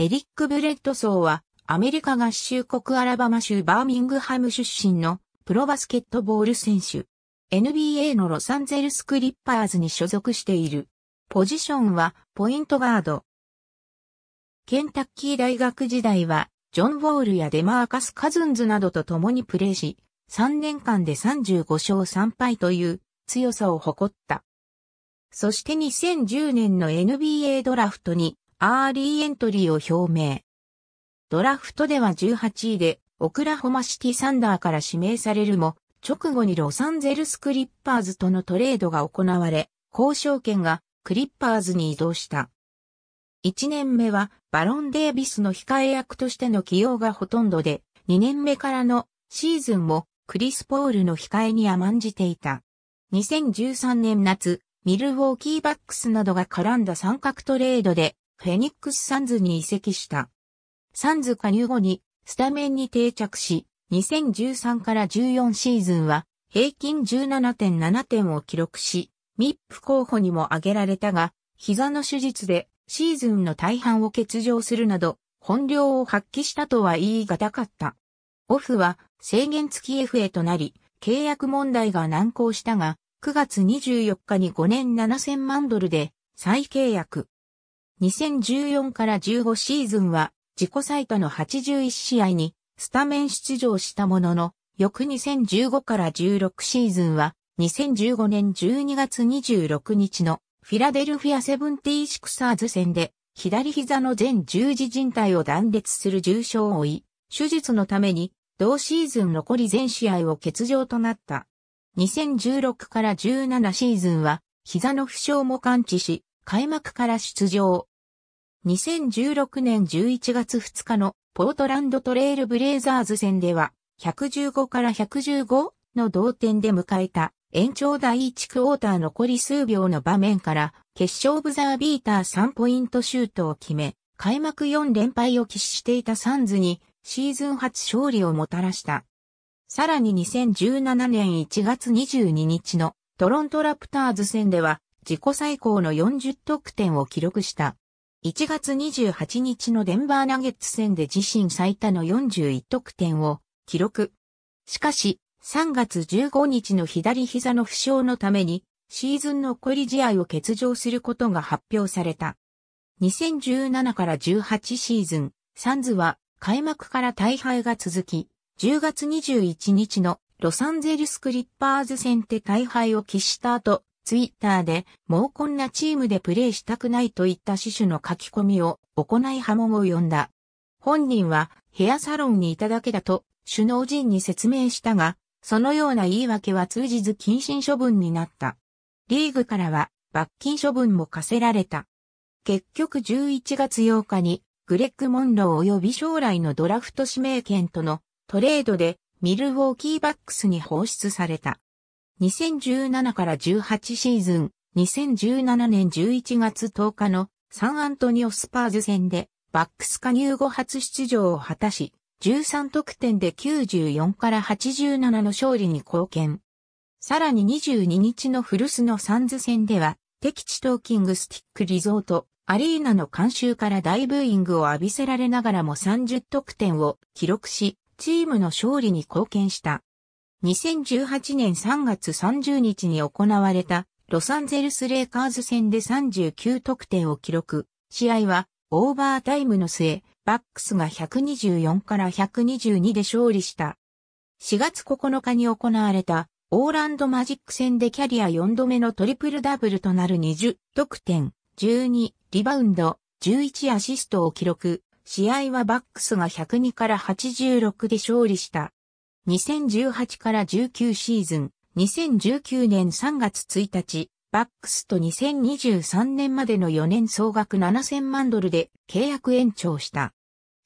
エリック・ブレッドソーは、アメリカ合衆国アラバマ州バーミングハム出身のプロバスケットボール選手。NBA のロサンゼルスクリッパーズに所属している。ポジションはポイントガード。ケンタッキー大学時代は、ジョン・ウォールやデマーカス・カズンズなどと共にプレーし、3年間で35勝3敗という強さを誇った。そして2010年の NBA ドラフトにアーリーエントリーを表明。ドラフトでは18位で、オクラホマシティサンダーから指名されるも、直後にロサンゼルスクリッパーズとのトレードが行われ、交渉権がクリッパーズに移動した。1年目はバロン・デービスの控え役としての起用がほとんどで、2年目からのシーズンもクリス・ポールの控えに甘んじていた。2013年夏、ミルウォーキーバックスなどが絡んだ三角トレードでフェニックスサンズに移籍した。サンズ加入後にスタメンに定着し、2013から14シーズンは平均17.7点を記録し、ミップ候補にも挙げられたが、膝の手術でシーズンの大半を欠場するなど、本領を発揮したとは言い難かった。オフは制限付き FA となり、契約問題が難航したが、9月24日に5年7000万ドルで再契約。2014から15シーズンは自己最多の81試合にスタメン出場したものの、翌2015から16シーズンは2015年12月26日のフィラデルフィアセブンティーシクサーズ戦で左膝の全十字靭帯を断裂する重傷を負い、手術のために同シーズン残り全試合を欠場となった。2016から17シーズンは膝の負傷も感知し、開幕から出場。2016年11月2日のポートランドトレイルブレイザーズ戦では、115から115の同点で迎えた延長第1クォーター残り数秒の場面から決勝ブザービーター3ポイントシュートを決め、開幕4連敗を喫していたサンズにシーズン初勝利をもたらした。さらに2017年1月22日のトロントラプターズ戦では自己最高の40得点を記録した。1月28日のデンバーナゲッツ戦で自身最多の41得点を記録。しかし、3月15日の左膝の負傷のために、シーズンの残り試合を欠場することが発表された。2017から18シーズン、サンズは開幕から大敗が続き、10月21日のロサンゼルスクリッパーズ戦で大敗を喫した後、ツイッターで、もうこんなチームでプレーしたくないといった種守の書き込みを行い波紋を呼んだ。本人はヘアサロンにいただけだと首脳陣に説明したが、そのような言い訳は通じず謹慎処分になった。リーグからは罰金処分も課せられた。結局11月8日にグレッグ・モンロー及び将来のドラフト指名権とのトレードでミルウォーキーバックスに放出された。2017から18シーズン、2017年11月10日のサンアントニオスパーズ戦でバックス加入後初出場を果たし、13得点で94から87の勝利に貢献。さらに22日の古巣のサンズ戦では、敵地トーキングスティックリゾート、アリーナの監修から大ブーイングを浴びせられながらも30得点を記録し、チームの勝利に貢献した。2018年3月30日に行われたロサンゼルスレイカーズ戦で39得点を記録。試合はオーバータイムの末、バックスが124から122で勝利した。4月9日に行われたオーランドマジック戦でキャリア4度目のトリプルダブルとなる20得点、12リバウンド、11アシストを記録。試合はバックスが102から86で勝利した。2018から19シーズン、2019年3月1日、バックスと2023年までの4年総額7000万ドルで契約延長した。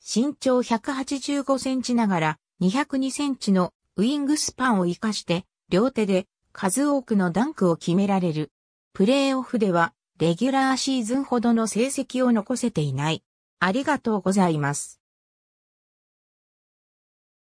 身長185センチながら202センチのウィングスパンを活かして両手で数多くのダンクを決められる。プレーオフではレギュラーシーズンほどの成績を残せていない。ありがとうございます。